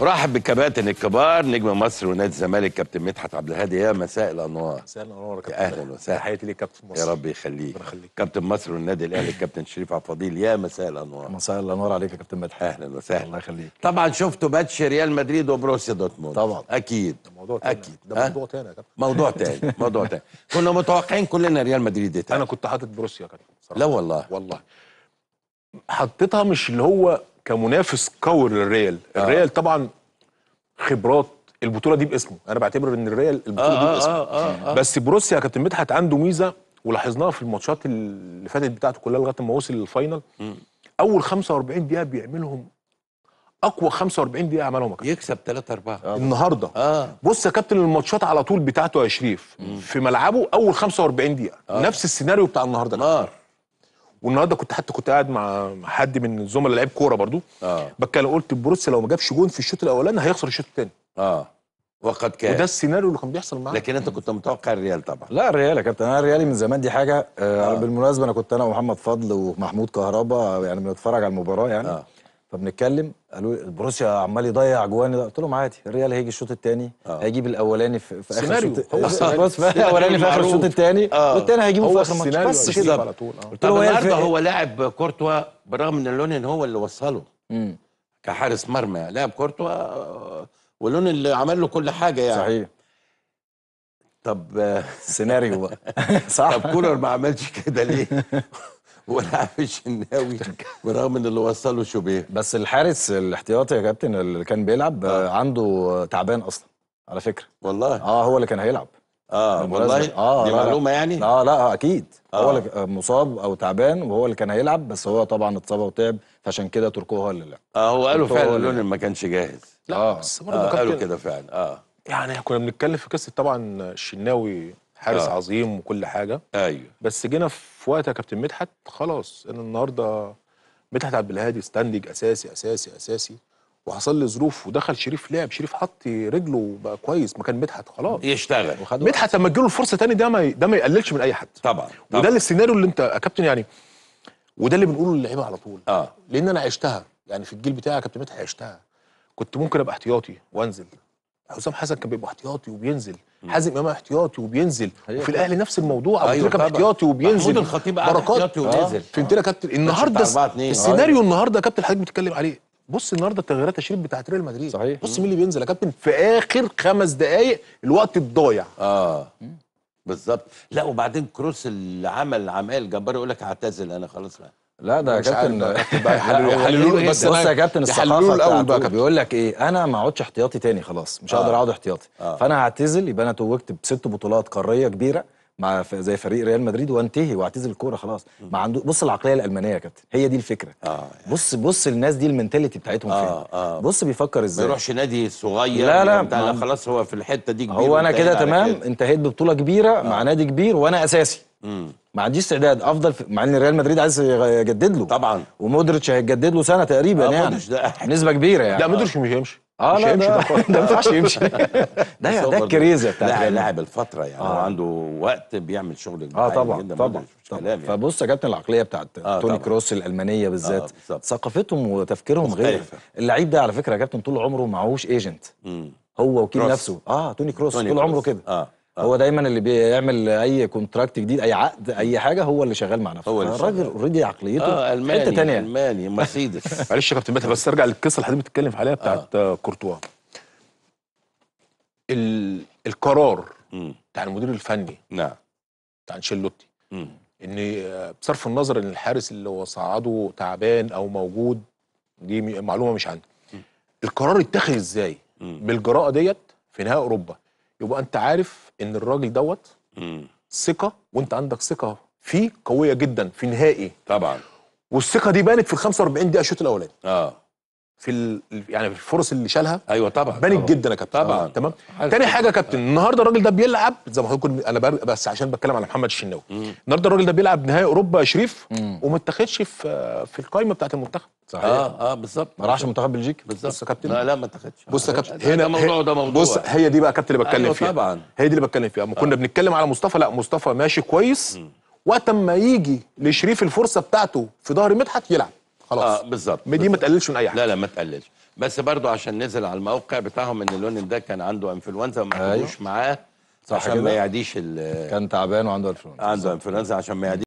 رحب بالكباتن الكبار نجم مصر ونادي الزمالك كابتن مدحت عبد الهادي يا مساء الانوار مساء الانوار يا كابتن اهلا وسهلا تحياتي ليك كابتن مصر يا رب يخليك كابتن مصر والنادي الاهلي كابتن شريف عبد الفضيل يا مساء الانوار مساء الانوار عليك يا كابتن مدحت اهلا وسهلا الله يخليك طبعا شفتوا ماتش ريال مدريد وبروسيا دورتموند طبعا اكيد ده موضوع تاني اكيد ده موضوع تاني يا كابتن موضوع تاني موضوع تاني كنا متوقعين كلنا ريال مدريد انا كنت حاطط بروسيا يا كابتن لا والله والله حطيتها مش اللي هو كمنافس قوي للريال آه. الريال طبعا خبرات البطوله دي باسمه انا بعتبر ان الريال البطوله آه دي آه، باسمه آه آه آه آه. بس بروسيا يا كابتن مدحت عنده ميزه ولاحظناها في الماتشات اللي فاتت بتاعته كلها لغايه ما وصل للفاينل اول 45 دقيقه بيعملهم اقوى 45 دقيقه عملهم كابتن يكسب 3 4 آه. النهارده آه. بص يا كابتن الماتشات على طول بتاعته يا شريف مم. في ملعبه اول 45 دقيقه آه. نفس السيناريو بتاع النهارده نار والنهارده كنت حتى كنت قاعد مع حد من الزملاء لعيب كوره برضو اه بتكلم قلت بروسيا لو ما جابش جون في الشوط الاولاني هيخسر الشوط الثاني اه وقد كان وده السيناريو اللي كان بيحصل معاه لكن انت كنت متوقع الريال طبعا لا الريال يا كابتن انا الريالي من زمان دي حاجه آه آه. بالمناسبه انا كنت انا ومحمد فضل ومحمود كهربا يعني بنتفرج على المباراه يعني آه. فبنتكلم قالوا بروسيا عمال يضيع جوان قلت لهم عادي الريال هيجي الشوط الثاني آه. هيجيب الاولاني في, في اخر الشوط هو الاولاني في اخر الشوط الثاني آه. والثاني هيجيبه في اخر الماتش بس كده على طول آه. قلت له النهارده هو لاعب كورتوا برغم ان لونين هو اللي وصله مم. كحارس مرمى لاعب كورتوا ولون اللي عمل له كل حاجه يعني صحيح طب سيناريو بقى صح طب كولر ما عملش كده ليه ولعب الشناوي برغم ان اللي وصله شوبيه بس الحارس الاحتياطي يا كابتن اللي كان بيلعب آه. آه. عنده تعبان اصلا على فكره والله اه هو اللي كان هيلعب اه والله آه دي معلومه يعني اه لا اكيد آه. هو اللي آه، مصاب او تعبان وهو اللي كان هيلعب بس هو طبعا اتصاب وتعب فعشان كده تركوه هو اللي لعب اه هو قالوا فعلا لونين ما كانش جاهز لا آه. بس برضه آه قالوا كده فعلا اه يعني كنا بنتكلم في قصه طبعا الشناوي حارس آه. عظيم وكل حاجه ايوه بس جينا في وقت يا كابتن مدحت خلاص انا النهارده مدحت عبد الهادي ستاندنج اساسي اساسي اساسي وحصل لي ظروف ودخل شريف لعب شريف حط رجله بقى كويس مكان مدحت خلاص يشتغل مدحت لما تجيله الفرصه تاني ده ما ده ما يقللش من اي حد طبعا, طبعا. وده السيناريو اللي انت يا كابتن يعني وده اللي بنقوله للعيبه على طول اه لان انا عشتها يعني في الجيل بتاعي يا كابتن مدحت عشتها كنت ممكن ابقى احتياطي وانزل حسام حسن كان بيبقى احتياطي وبينزل حازم امام احتياطي وبينزل وفي الاهلي نفس الموضوع ابو أيوة تريكه احتياطي وبينزل بركات الخطيب احتياطي آه. ونازل فهمت يا كابتن آه. النهارده آه. السيناريو النهارده يا كابتن حضرتك بتتكلم عليه بص النهارده التغييرات تشريف بتاعت ريال مدريد صحيح بص مين اللي بينزل يا كابتن في اخر خمس دقائق الوقت الضايع اه بالظبط لا وبعدين كروس اللي عمل عمال جبار يقول لك اعتزل انا خلاص بقى لا ده يا كابتن يحللوه بس بص يا كابتن الصحافه الاول بقى بيقول لك ايه انا ما اقعدش احتياطي تاني خلاص مش هقدر آه. اقعد احتياطي آه. فانا هعتزل يبقى انا توجت بست بطولات قاريه كبيره مع زي فريق ريال مدريد وانتهي واعتزل الكوره خلاص ما عنده بص العقليه الالمانيه يا كابتن هي دي الفكره آه يعني. بص بص الناس دي المنتاليتي بتاعتهم آه فين آه بص بيفكر ازاي ما يروحش نادي صغير لا لا, لا خلاص هو في الحته دي كبير هو انا كده تمام انتهيت ببطوله كبيره آه. مع نادي كبير وانا اساسي مم. ما عنديش استعداد افضل في... مع ان ريال مدريد عايز يجدد له طبعا ومودريتش هيجدد له سنه تقريبا آه يعني ده نسبه كبيره يعني لا مودريتش مش هيمشي اه لا ده ما ينفعش يمشي ده ده الكريزه بتاعت لاعب لاعب الفتره يعني آه. عنده وقت بيعمل شغل جدا اه طبعا جداً طبعا, طبعا. يعني. فبص يا كابتن العقليه بتاعت آه توني طبعا. كروس الالمانيه بالذات آه ثقافتهم وتفكيرهم غير اللعيب ده على فكره يا كابتن طول عمره معهوش ايجنت هو وكيل نفسه اه توني كروس طول عمره كده اه آه. هو دايما اللي بيعمل اي كونتراكت جديد اي عقد اي حاجه هو اللي شغال مع نفسه هو اللي الراجل اوريدي عقليته آه الماني حته ثانيه الماني مرسيدس معلش يا كابتن مدحت بس ارجع للقصه اللي حضرتك بتتكلم عليها آه. بتاعت آه. كورتوا القرار بتاع المدير الفني نعم بتاع انشيلوتي ان آه، بصرف النظر ان الحارس اللي هو صعده تعبان او موجود دي معلومه مش عندي القرار اتخذ ازاي بالجراءه ديت في نهائي اوروبا يبقى انت عارف ان الراجل دوت ثقه وانت عندك ثقه فيه قويه جدا في نهائي طبعا والثقه دي بانت في ال 45 دقيقه الشوط الاولاني اه في ال... يعني في الفرص اللي شالها ايوه طبعا بانت جدا يا كابتن طبعا آه، تمام تاني حاجه يا إيه؟ كابتن النهارده الراجل ده بيلعب زي ما حضرتك انا بر... بس عشان بتكلم على محمد الشناوي النهارده الراجل ده بيلعب نهائي اوروبا يا شريف وما اتاخدش في في القايمه بتاعت المنتخب صحيح اه اه بالظبط ما راحش منتخب بلجيكا بالظبط بص يا كابتن لا لا ما اتاخدش بص يا كابتن هنا ده موضوع ده موضوع بص هي دي بقى كابتن اللي بتكلم أيوة، فيها طبعا هي دي اللي بتكلم فيها اما كنا آه. بنتكلم على مصطفى لا مصطفى ماشي كويس وقت ما يجي لشريف الفرصه بتاعته في ظهر مدحت يلعب خلاص اه بالظبط دي ما تقللش من اي حاجه لا لا ما تقللش بس برضه عشان نزل على الموقع بتاعهم ان اللون ده كان عنده انفلونزا وما أيوه. معاه عشان ما يعديش كان تعبان وعنده انفلونزا عنده انفلونزا عشان ما يعديش